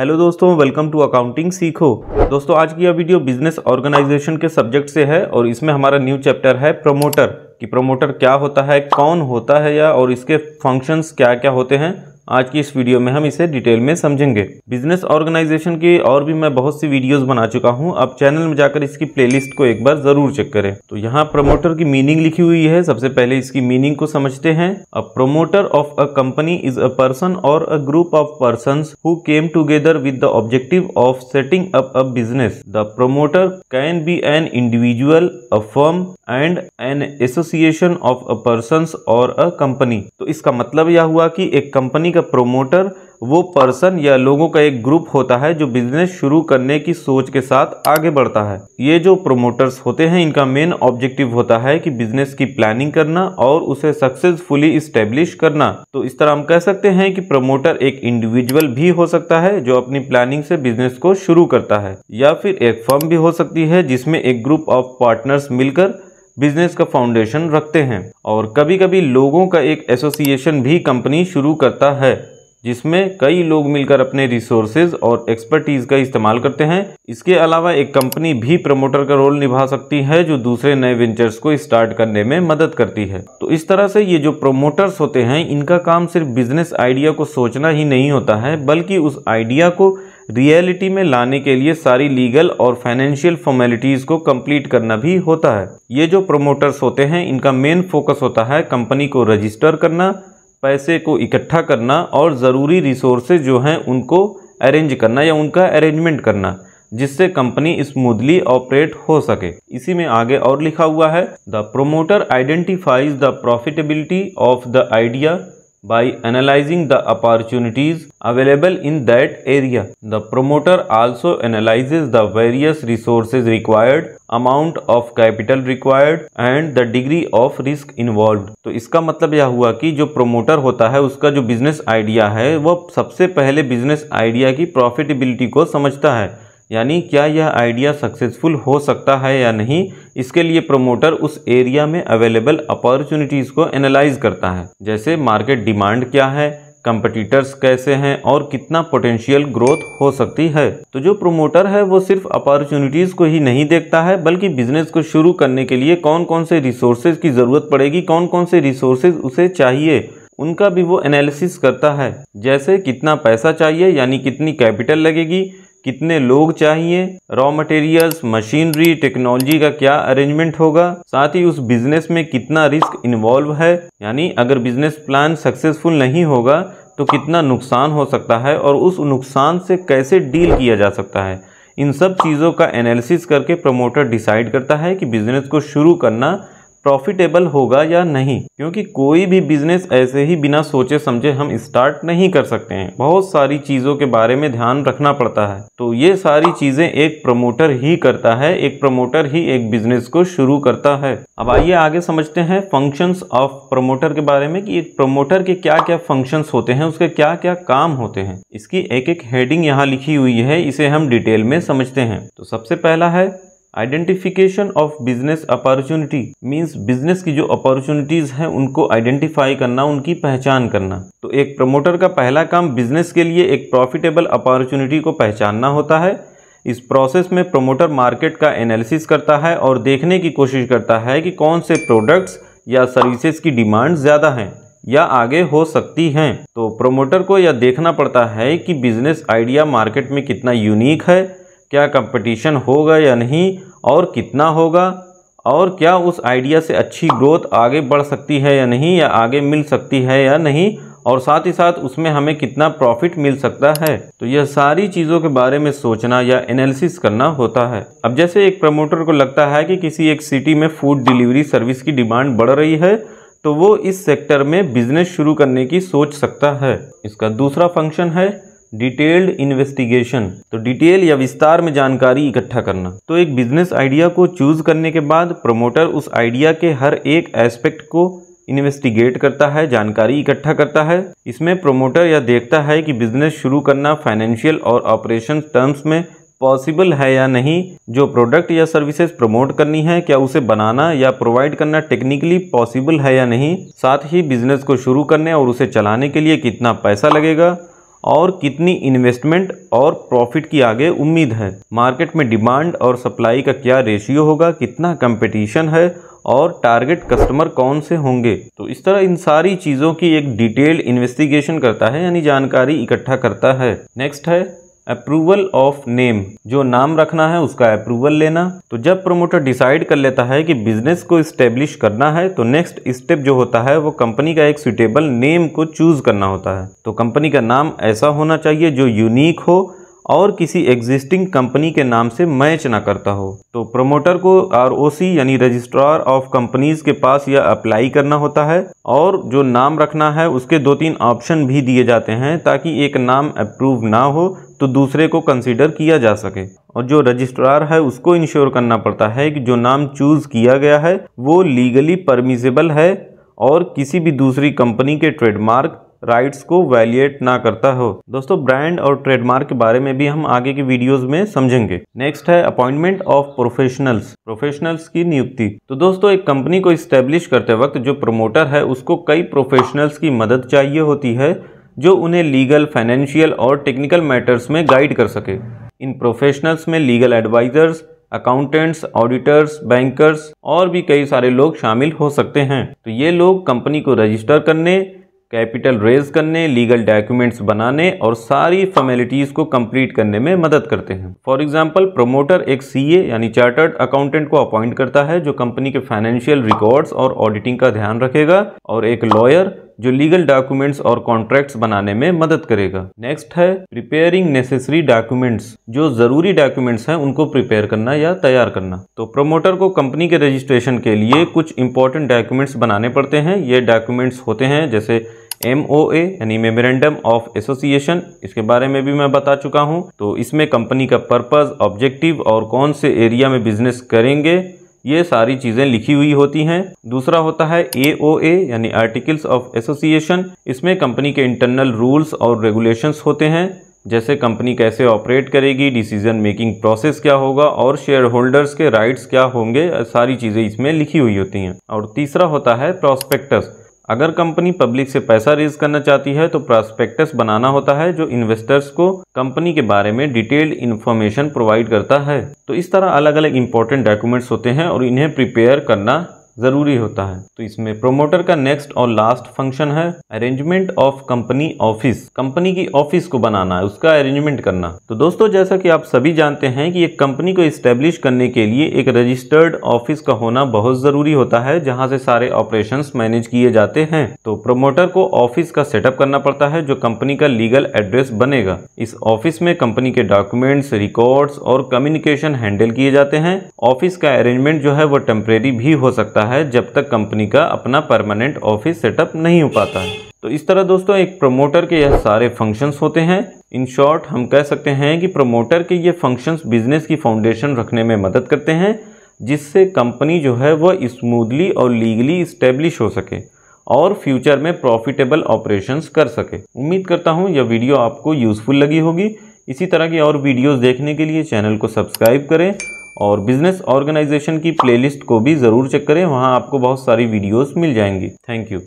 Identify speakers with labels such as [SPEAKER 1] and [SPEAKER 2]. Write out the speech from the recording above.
[SPEAKER 1] hello दोस्तों welcome to accounting सीखो दोस्तों आज की यह वीडियो बिजनेस ऑर्गेनाइजेशन के सब्जेक्ट से है और इसमें हमारा न्यू चैप्टर है प्रमोटर कि प्रमोटर क्या होता है कौन होता है या और इसके फंक्शंस क्या क्या होते हैं आज की इस वीडियो में हम इसे डिटेल में समझेंगे बिजनेस ऑर्गेनाइजेशन की और भी मैं बहुत सी वीडियोस बना चुका हूं आप चैनल में जाकर इसकी प्लेलिस्ट को एक बार जरूर चेक करें तो यहाँ प्रमोटर की मीनिंग लिखी हुई है सबसे पहले इसकी मीनिंग को समझते हैं a promoter of a company is a person or a group of person who came together with the objective of setting up a business the promoter can be an individual a firm and an association of a person or a company तो इसका मतलब यह हुआ कि एक company का promoter वो person या लोगों का एक ग्रुप होता है जो बिजनेस शुरू करने की सोच के साथ आगे बढ़ता है ये जो प्रोमोटर्स होते हैं इनका मेन ऑब्जेक्टिव होता है कि बिजनेस की प्लानिंग करना और उसे सक्सेसफुली इस्टेब्लिश करना तो इस तरह हम कह सकते हैं कि प्रोमोटर एक इंडिविजुअल भी हो सकता है जो अपनी प्लानिंग से बिजनेस को शुरू करता है या फिर एक फर्म भी हो सकती है जिसमें एक ग्रुप ऑफ पार्टनर्स मिलकर बिजनेस का फाउंडेशन रखते हैं और कभी कभी लोगों का एक एसोसिएशन भी कंपनी शुरू करता है जिसमें कई लोग मिलकर अपने रिसोर्सेज और एक्सपर्टीज का इस्तेमाल करते हैं इसके अलावा एक कंपनी भी प्रमोटर का रोल निभा सकती है जो दूसरे नए वेंचर्स को स्टार्ट करने में मदद करती है तो इस तरह से ये जो प्रमोटर्स होते हैं इनका काम सिर्फ बिजनेस आइडिया को सोचना ही नहीं होता है बल्कि उस आइडिया को रियलिटी में लाने के लिए सारी लीगल और फाइनेंशियल फॉर्मेलिटीज़ को कंप्लीट करना भी होता है ये जो प्रोमोटर्स होते हैं इनका मेन फोकस होता है कंपनी को रजिस्टर करना पैसे को इकट्ठा करना और ज़रूरी रिसोर्सेज जो हैं उनको अरेंज करना या उनका अरेंजमेंट करना जिससे कंपनी स्मूथली ऑपरेट हो सके इसी में आगे और लिखा हुआ है the promoter identifies the profitability of the idea by analyzing the opportunities available in that area the promoter also analyzes the various resource required amount of capital required and the degree of risk involved तो इसका मतलब यह हुआ कि जो promoter होता है उसका जो बिजनेस आइडिया है वह सबसे पहले बिजनेस आइडिया की प्रॉफिटेबिलिटी को समझता है यानी क्या यह आइडिया सक्सेसफुल हो सकता है या नहीं इसके लिए प्रमोटर उस एरिया में अवेलेबल अपॉर्चुनिटीज़ को एनालाइज करता है जैसे मार्केट डिमांड क्या है कंपटीटर्स कैसे हैं और कितना पोटेंशियल ग्रोथ हो सकती है तो जो प्रोमोटर है वो सिर्फ अपॉर्चुनिटीज़ को ही नहीं देखता है बल्कि बिजनेस को शुरू करने के लिए कौन कौन से रिसोर्सेज की ज़रूरत पड़ेगी कौन कौन से रिसोर्सेज उसे चाहिए उनका भी वो एनालिसिस करता है जैसे कितना पैसा चाहिए यानी कितनी कैपिटल लगेगी कितने लोग चाहिए रॉ मटेरियल्स मशीनरी टेक्नोलॉजी का क्या अरेंजमेंट होगा साथ ही उस बिजनेस में कितना रिस्क इन्वॉल्व है यानी अगर बिजनेस प्लान सक्सेसफुल नहीं होगा तो कितना नुकसान हो सकता है और उस नुकसान से कैसे डील किया जा सकता है इन सब चीज़ों का एनालिसिस करके प्रमोटर डिसाइड करता है कि बिजनेस को शुरू करना प्रॉफिटेबल होगा या नहीं क्योंकि कोई भी बिजनेस ऐसे ही बिना सोचे समझे हम स्टार्ट नहीं कर सकते हैं बहुत सारी चीज़ों के बारे में ध्यान रखना पड़ता है तो ये सारी चीज़ें एक प्रमोटर ही करता है एक प्रमोटर ही एक बिजनेस को शुरू करता है अब आइए आगे समझते हैं फंक्शंस ऑफ प्रमोटर के बारे में कि एक प्रमोटर के क्या क्या फंक्शंस होते हैं उसके क्या क्या काम होते हैं इसकी एक एक हेडिंग यहाँ लिखी हुई है इसे हम डिटेल में समझते हैं तो सबसे पहला है identification of business opportunity means business की जो अपॉर्चुनिटीज हैं उनको आइडेंटिफाई करना उनकी पहचान करना तो एक प्रमोटर का पहला काम बिजनेस के लिए एक प्रॉफिटेबल अपॉर्चुनिटी को पहचानना होता है इस प्रोसेस में प्रमोटर मार्केट का एनालिसिस करता है और देखने की कोशिश करता है कि कौन से प्रोडक्ट्स या सर्विसेज की डिमांड ज़्यादा हैं या आगे हो सकती हैं तो प्रोमोटर को यह देखना पड़ता है कि बिजनेस आइडिया मार्केट में कितना यूनिक है क्या कंपटीशन होगा या नहीं और कितना होगा और क्या उस आइडिया से अच्छी ग्रोथ आगे बढ़ सकती है या नहीं या आगे मिल सकती है या नहीं और साथ ही साथ उसमें हमें कितना प्रॉफिट मिल सकता है तो यह सारी चीज़ों के बारे में सोचना या एनालिसिस करना होता है अब जैसे एक प्रमोटर को लगता है कि किसी एक सिटी में फूड डिलीवरी सर्विस की डिमांड बढ़ रही है तो वो इस सेक्टर में बिजनेस शुरू करने की सोच सकता है इसका दूसरा फंक्शन है डिटेल्ड इन्वेस्टिगेशन तो डिटेल या विस्तार में जानकारी इकट्ठा करना तो एक बिजनेस आइडिया को चूज करने के बाद प्रमोटर उस आइडिया के हर एक एस्पेक्ट को इन्वेस्टिगेट करता है जानकारी इकट्ठा करता है इसमें प्रोमोटर यह देखता है कि बिजनेस शुरू करना फाइनेंशियल और ऑपरेशन टर्म्स में पॉसिबल है या नहीं जो प्रोडक्ट या सर्विसेज प्रमोट करनी है क्या उसे बनाना या प्रोवाइड करना टेक्निकली पॉसिबल है या नहीं साथ ही बिजनेस को शुरू करने और उसे चलाने के लिए कितना पैसा लगेगा और कितनी इन्वेस्टमेंट और प्रॉफिट की आगे उम्मीद है मार्केट में डिमांड और सप्लाई का क्या रेशियो होगा कितना कंपटीशन है और टारगेट कस्टमर कौन से होंगे तो इस तरह इन सारी चीज़ों की एक डिटेल्ड इन्वेस्टिगेशन करता है यानी जानकारी इकट्ठा करता है नेक्स्ट है अप्रूवल ऑफ नेम जो नाम रखना है उसका अप्रूवल लेना तो जब प्रोमोटर डिसाइड कर लेता है कि बिजनेस को इस्टेब्लिश करना है तो नेक्स्ट स्टेप जो होता है वो कंपनी का एक सुटेबल नेम को चूज करना होता है तो कंपनी का नाम ऐसा होना चाहिए जो यूनिक हो और किसी एग्जिस्टिंग कंपनी के नाम से मैच ना करता हो तो प्रमोटर को आर यानी रजिस्ट्रार ऑफ कंपनीज के पास यह अप्लाई करना होता है और जो नाम रखना है उसके दो तीन ऑप्शन भी दिए जाते हैं ताकि एक नाम अप्रूव ना हो तो दूसरे को कंसिडर किया जा सके और जो रजिस्ट्रार है उसको इंश्योर करना पड़ता है कि जो नाम चूज़ किया गया है वो लीगली परमिजेबल है और किसी भी दूसरी कंपनी के ट्रेडमार्क राइट्स को वैलिएट ना करता हो दोस्तों ब्रांड और ट्रेडमार्क के बारे में भी हम आगे की वीडियोस में समझेंगे नेक्स्ट है अपॉइंटमेंट ऑफ प्रोफेशनल्स प्रोफेशनल्स की नियुक्ति तो दोस्तों एक कंपनी को इस्टेब्लिश करते वक्त जो प्रमोटर है उसको कई प्रोफेशनल्स की मदद चाहिए होती है जो उन्हें लीगल फाइनेंशियल और टेक्निकल मैटर्स में गाइड कर सके इन प्रोफेशनल्स में legal advisers accountants auditors bankers और भी कई सारे लोग शामिल हो सकते हैं तो ये लोग कंपनी को रजिस्टर करने कैपिटल रेज करने लीगल डॉक्यूमेंट्स बनाने और सारी फॉर्मेलिटीज़ को कंप्लीट करने में मदद करते हैं फॉर एग्जांपल प्रोमोटर एक सीए यानी चार्टर्ड अकाउंटेंट को अपॉइंट करता है जो कंपनी के फाइनेंशियल रिकॉर्ड्स और ऑडिटिंग का ध्यान रखेगा और एक लॉयर जो लीगल डॉक्यूमेंट्स और कॉन्ट्रैक्ट्स बनाने में मदद करेगा नेक्स्ट है प्रिपेयरिंग नेसेसरी डॉक्यूमेंट्स जो जरूरी डॉक्यूमेंट्स हैं उनको प्रिपेयर करना या तैयार करना तो प्रोमोटर को कंपनी के रजिस्ट्रेशन के लिए कुछ इंपॉर्टेंट डॉक्यूमेंट्स बनाने पड़ते हैं ये डॉक्यूमेंट्स होते हैं जैसे एम ओ ए यानी मेमोरेंडम ऑफ एसोसिएशन इसके बारे में भी मैं बता चुका हूँ तो इसमें कंपनी का पर्पज़ ऑब्जेक्टिव और कौन से एरिया में बिजनेस करेंगे ये सारी चीज़ें लिखी हुई होती हैं दूसरा होता है ए यानी आर्टिकल्स ऑफ एसोसिएशन इसमें कंपनी के इंटरनल रूल्स और रेगुलेशंस होते हैं जैसे कंपनी कैसे ऑपरेट करेगी डिसीजन मेकिंग प्रोसेस क्या होगा और शेयर होल्डर्स के राइट्स क्या होंगे सारी चीज़ें इसमें लिखी हुई होती हैं और तीसरा होता है प्रॉस्पेक्टस अगर कंपनी पब्लिक से पैसा रेज करना चाहती है तो प्रॉस्पेक्टस बनाना होता है जो इन्वेस्टर्स को कंपनी के बारे में डिटेल्ड इन्फॉर्मेशन प्रोवाइड करता है तो इस तरह अलग अलग इंपॉर्टेंट डॉक्यूमेंट्स होते हैं और इन्हें प्रिपेयर करना ज़रूरी होता है तो इसमें प्रोमोटर का नेक्स्ट और लास्ट फंक्शन है arrangement of company office company की ऑफिस को बनाना है उसका अरेंजमेंट करना तो दोस्तों जैसा कि आप सभी जानते हैं कि एक कंपनी को इस्टेब्लिश करने के लिए एक रजिस्टर्ड ऑफिस का होना बहुत ज़रूरी होता है जहाँ से सारे ऑपरेशन मैनेज किए जाते हैं तो प्रोमोटर को ऑफिस का सेटअप करना पड़ता है जो कंपनी का लीगल एड्रेस बनेगा इस ऑफिस में कंपनी के डॉक्यूमेंट्स रिकॉर्ड्स और कम्युनिकेशन हैंडल किए जाते हैं ऑफिस का अरेंजमेंट जो है वो टेम्परेरी भी हो सकता है है जब तक कंपनी का अपना परमानेंट ऑफिस सेटअप नहीं हो पाता है तो इस तरह दोस्तों एक प्रमोटर के यह सारे फंक्शंस होते हैं इन शॉर्ट हम कह सकते हैं कि प्रमोटर के ये फंक्शंस बिजनेस की फाउंडेशन रखने में मदद करते हैं जिससे कंपनी जो है वह स्मूदली और लीगली इस्टेब्लिश हो सके और फ्यूचर में प्रॉफिटेबल ऑपरेशंस कर सके उम्मीद करता हूँ यह वीडियो आपको यूज़फुल लगी होगी इसी तरह की और वीडियोस देखने के लिए चैनल को सब्सक्राइब करें और बिजनेस ऑर्गेनाइजेशन की प्लेलिस्ट को भी ज़रूर चेक करें वहाँ आपको बहुत सारी वीडियोस मिल जाएंगी थैंक यू